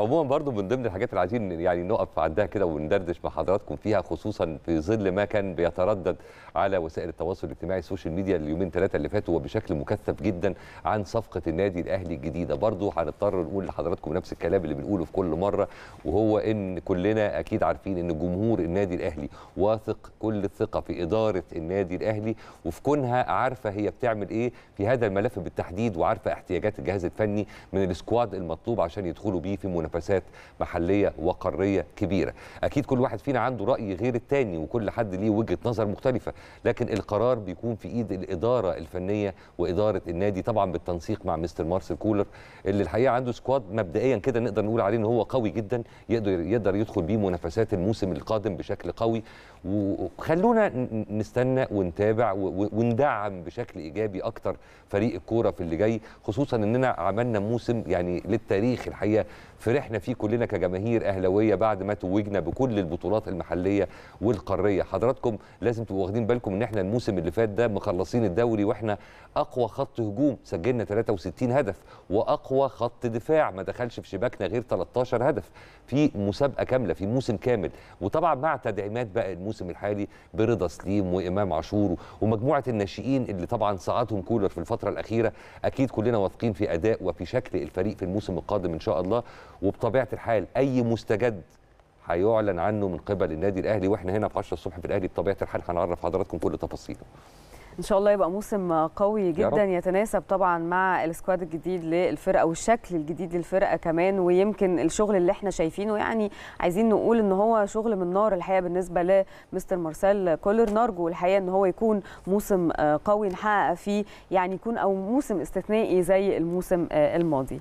فعموما برضو من ضمن الحاجات اللي عايزين يعني نقف عندها كده وندردش مع حضراتكم فيها خصوصا في ظل ما كان بيتردد على وسائل التواصل الاجتماعي السوشيال ميديا اليومين ثلاثه اللي فاتوا وبشكل مكثف جدا عن صفقه النادي الاهلي الجديده برضو هنضطر نقول لحضراتكم نفس الكلام اللي بنقوله في كل مره وهو ان كلنا اكيد عارفين ان جمهور النادي الاهلي واثق كل الثقه في اداره النادي الاهلي وفي كونها عارفه هي بتعمل ايه في هذا الملف بالتحديد وعارفه احتياجات الجهاز الفني من السكواد المطلوب عشان يدخلوا بيه في منافسه منافسات محليه وقاريه كبيره اكيد كل واحد فينا عنده راي غير التاني وكل حد ليه وجهه نظر مختلفه لكن القرار بيكون في ايد الاداره الفنيه واداره النادي طبعا بالتنسيق مع مستر مارسيل كولر اللي الحقيقه عنده سكواد مبدئيا كده نقدر نقول عليه ان هو قوي جدا يقدر يقدر يدخل بيه منافسات الموسم القادم بشكل قوي وخلونا نستنى ونتابع وندعم بشكل ايجابي اكتر فريق الكوره في اللي جاي خصوصا اننا عملنا موسم يعني للتاريخ الحقيقه في فرحنا فيه كلنا كجماهير اهلاويه بعد ما توجنا بكل البطولات المحليه والقاريه حضراتكم لازم تبقوا واخدين بالكم ان احنا الموسم اللي فات ده مخلصين الدوري واحنا اقوى خط هجوم سجلنا 63 هدف واقوى خط دفاع ما دخلش في شباكنا غير 13 هدف في مسابقه كامله في موسم كامل وطبعا مع تدعيمات بقى الموسم الحالي برضا سليم وامام عاشور ومجموعه الناشئين اللي طبعا صعدهم كولر في الفتره الاخيره اكيد كلنا واثقين في اداء وفي شكل الفريق في الموسم القادم ان شاء الله وبطبيعه الحال اي مستجد هيعلن عنه من قبل النادي الاهلي واحنا هنا في 10 الصبح في الاهلي بطبيعه الحال هنعرف حضراتكم كل تفاصيله ان شاء الله يبقى موسم قوي جدا يتناسب طبعا مع السكواد الجديد للفرقه والشكل الجديد للفرقه كمان ويمكن الشغل اللي احنا شايفينه يعني عايزين نقول ان هو شغل من نار الحقيقه بالنسبه لمستر مارسيل كولر نرجو الحقيقه ان هو يكون موسم قوي نحقق فيه يعني يكون او موسم استثنائي زي الموسم الماضي